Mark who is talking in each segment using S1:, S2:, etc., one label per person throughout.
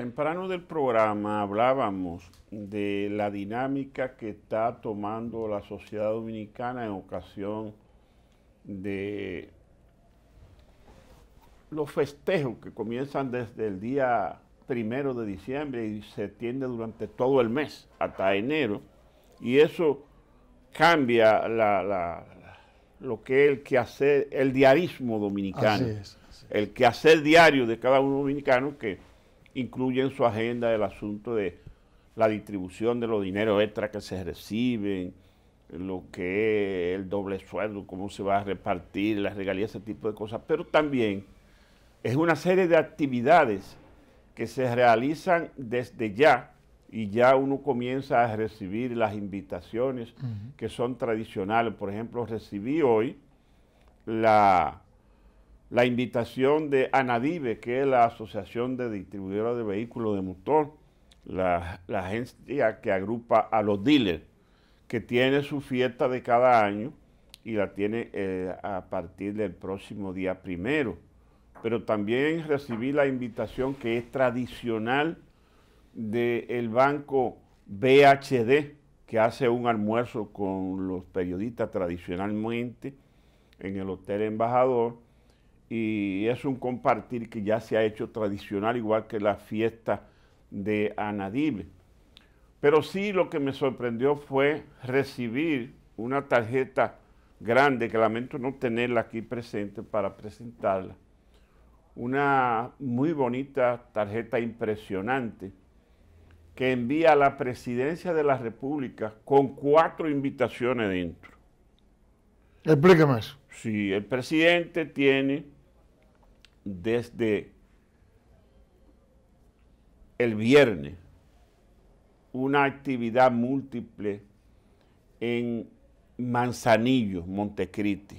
S1: temprano del programa hablábamos de la dinámica que está tomando la sociedad dominicana en ocasión de los festejos que comienzan desde el día primero de diciembre y se tiende durante todo el mes hasta enero. Y eso cambia lo que es el quehacer, el diarismo dominicano. así es. El quehacer diario de cada uno dominicano que incluye en su agenda el asunto de la distribución de los dineros extra que se reciben, lo que es el doble sueldo, cómo se va a repartir, las regalías, ese tipo de cosas, pero también es una serie de actividades que se realizan desde ya y ya uno comienza a recibir las invitaciones que son tradicionales. Por ejemplo, recibí hoy la la invitación de ANADIVE, que es la Asociación de Distribuidores de Vehículos de Motor, la, agencia que agrupa a los dealers, que tiene su fiesta de cada año y la tiene eh, a partir del próximo día primero. Pero también recibí la invitación que es tradicional del banco BHD, que hace un almuerzo con los periodistas tradicionalmente en el Hotel Embajador y es un compartir que ya se ha hecho tradicional, igual que la fiesta de Anadible. Pero sí lo que me sorprendió fue recibir una tarjeta grande, que lamento no tenerla aquí presente para presentarla, una muy bonita tarjeta impresionante que envía a la presidencia de la República con cuatro invitaciones dentro.
S2: Explíqueme eso.
S1: Sí, el presidente tiene desde el viernes una actividad múltiple en Manzanillo, Montecristi.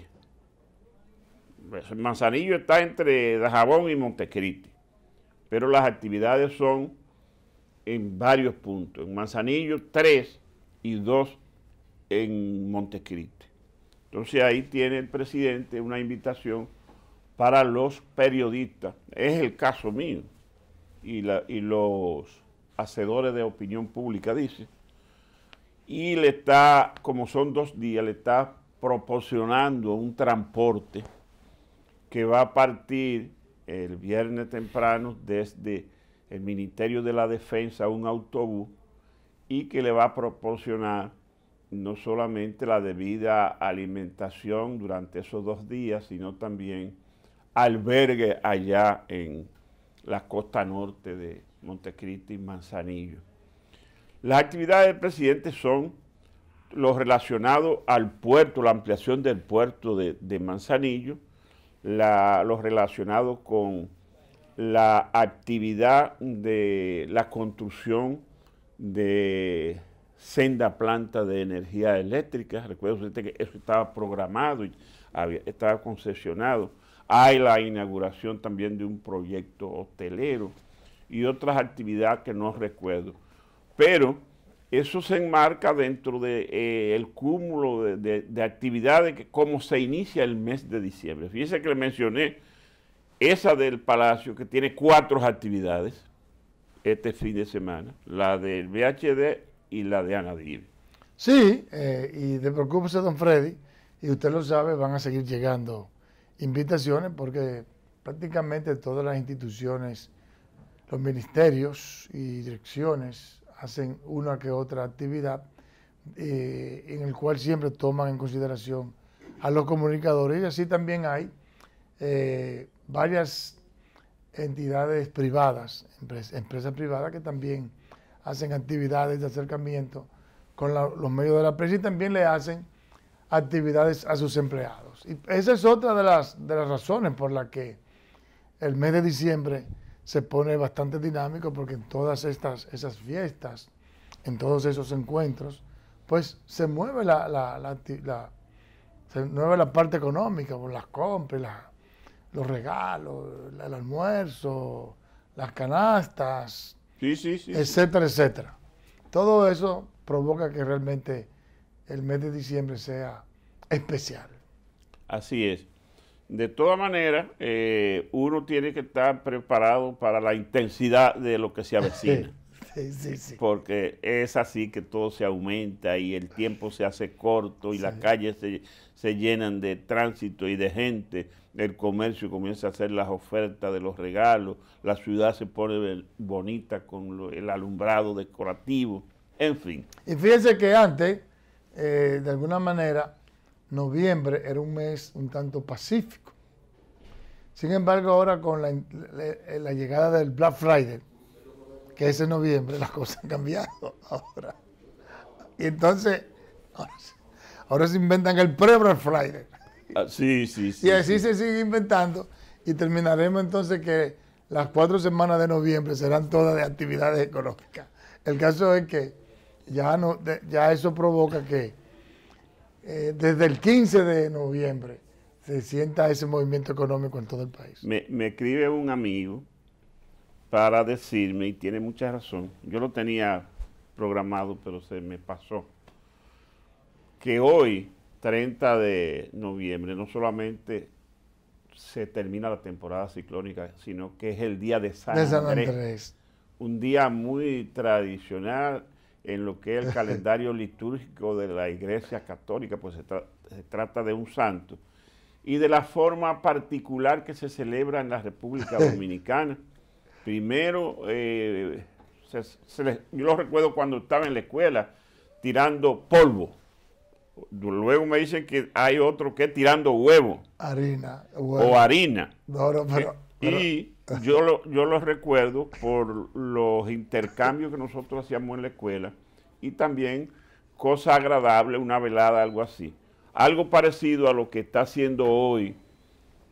S1: Pues, Manzanillo está entre Dajabón y Montecristi, pero las actividades son en varios puntos. En Manzanillo tres y dos en Montecristi. Entonces ahí tiene el presidente una invitación para los periodistas. Es el caso mío. Y, los hacedores de opinión pública dice, Y le está, como son dos días, le está proporcionando un transporte que va a partir el viernes temprano desde el Ministerio de la Defensa un autobús y que le va a proporcionar no solamente la debida alimentación durante esos dos días, sino también albergue allá en la costa norte de Montecristi y Manzanillo. Las actividades del presidente son los relacionados al puerto, la ampliación del puerto de, Manzanillo, los relacionados con la actividad de la construcción de senda planta de energía eléctrica. Recuerdo que eso estaba programado y estaba concesionado. Hay la inauguración también de un proyecto hotelero y otras actividades que no recuerdo. Pero eso se enmarca dentro del eh, cúmulo de, actividades que como se inicia el mes de diciembre. Fíjese que le mencioné esa del Palacio que tiene cuatro actividades este fin de semana, la del VHD y la de Ana Anadir.
S2: Sí, eh, y de preocúpese don Freddy, y usted lo sabe, van a seguir llegando invitaciones porque prácticamente todas las instituciones, los ministerios y direcciones hacen una que otra actividad eh, en el cual siempre toman en consideración a los comunicadores y así también hay eh, varias entidades privadas, empresas, privadas que también hacen actividades de acercamiento con los medios de la prensa y también le hacen actividades a sus empleados. Y esa es otra de las, de las razones por las que el mes de diciembre se pone bastante dinámico porque en todas estas esas fiestas, en todos esos encuentros, pues se mueve la, la, la, parte económica, por las compras, los regalos, el almuerzo, las canastas,
S1: etcétera,
S2: etcétera. Todo eso provoca que realmente el mes de diciembre sea especial.
S1: Así es. De todas maneras, eh, uno tiene que estar preparado para la intensidad de lo que se avecina. Sí, sí, sí. Porque es así que todo se aumenta y el tiempo se hace corto y las calles se, llenan de tránsito y de gente. El comercio comienza a hacer las ofertas de los regalos. La ciudad se pone bonita con el alumbrado decorativo. En fin.
S2: Y fíjense que antes eh, de alguna manera, noviembre era un mes un tanto pacífico. Sin embargo, ahora con la, eh, llegada del Black Friday, que es en noviembre, las cosas han cambiado ahora. Y entonces, ahora, se inventan el pre-Black Friday.
S1: sí, ah, sí, sí. Y así se
S2: sigue inventando y terminaremos entonces que las cuatro semanas de noviembre serán todas de actividades económicas. El caso es que ya, no, ya eso provoca que eh, desde el 15 de noviembre se sienta ese movimiento económico en todo el país.
S1: Me, escribe un amigo para decirme, y tiene mucha razón, yo lo tenía programado, pero se me pasó, que hoy, 30 de noviembre, no solamente se termina la temporada ciclónica, sino que es el día de San, Andrés. Un día muy tradicional en lo que es el calendario litúrgico de la Iglesia Católica, pues se, trata de un santo, y de la forma particular que se celebra en la República Dominicana. Primero, eh, yo lo recuerdo cuando estaba en la escuela tirando polvo. Luego me dicen que hay otro que tirando huevo. Harina. O harina. y yo lo, recuerdo por los intercambios que nosotros hacíamos en la escuela y también cosa agradable, una velada, algo así. Algo parecido a lo que está haciendo hoy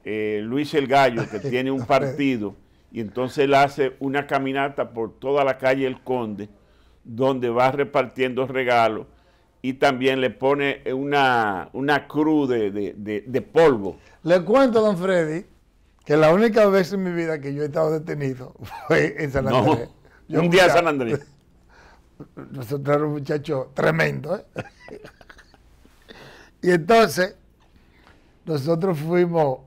S1: eh, Luis el Gallo, que tiene un partido, y entonces él hace una caminata por toda la calle El Conde, donde va repartiendo regalos y también le pone una, cruz de polvo.
S2: Le cuento, don Freddy, que la única vez en mi vida que yo he estado detenido fue en San Andrés.
S1: un día en San Andrés.
S2: Nosotros éramos un muchacho tremendo. ¿eh? y entonces, nosotros fuimos,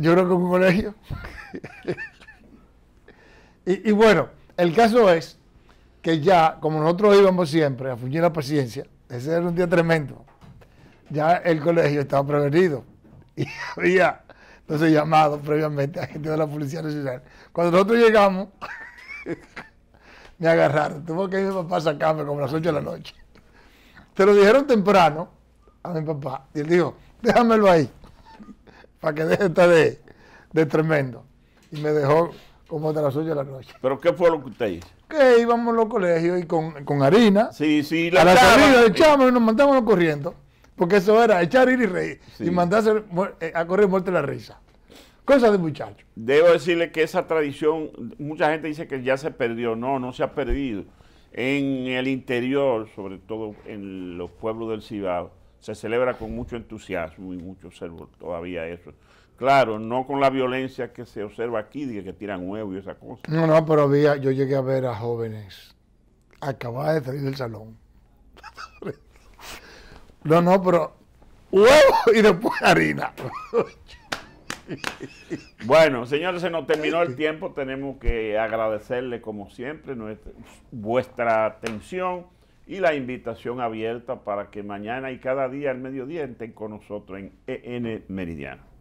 S2: yo creo que un colegio. y, bueno, el caso es que ya, como nosotros íbamos siempre a Fungir la paciencia, ese era un día tremendo, ya el colegio estaba prevenido. Y había entonces llamado previamente a gente de la Policía Nacional. Cuando nosotros llegamos, me agarraron. Tuvo que ir mi papá a sacarme como a las 8 de la noche. Te lo dijeron temprano a mi papá. Y él dijo, déjamelo ahí, para que deje esta de, tremendo. Y me dejó como de las 8 de la noche.
S1: ¿Pero qué fue lo que usted hizo?
S2: Que íbamos a los colegios y con,
S1: harina. Sí, sí, la A la salida
S2: echamos y nos mandamos corriendo. Porque eso era echar ir y reír. Y mandarse eh, a correr muerte la risa. cosas de muchachos
S1: Debo decirle que esa tradición, mucha gente dice que ya se perdió. No, no se ha perdido. En el interior, sobre todo en los pueblos del Cibao, se celebra con mucho entusiasmo y mucho observo todavía eso. Claro, no con la violencia que se observa aquí, de que tiran huevos y esa cosa.
S2: No, no, pero había, yo llegué a ver a jóvenes acababa de salir del salón. No, no, pero huevo y después harina.
S1: Bueno, señores, se nos terminó el tiempo. Tenemos que agradecerle, como siempre, nuestra, vuestra atención y la invitación abierta para que mañana y cada día al mediodía estén con nosotros en EN Meridiano.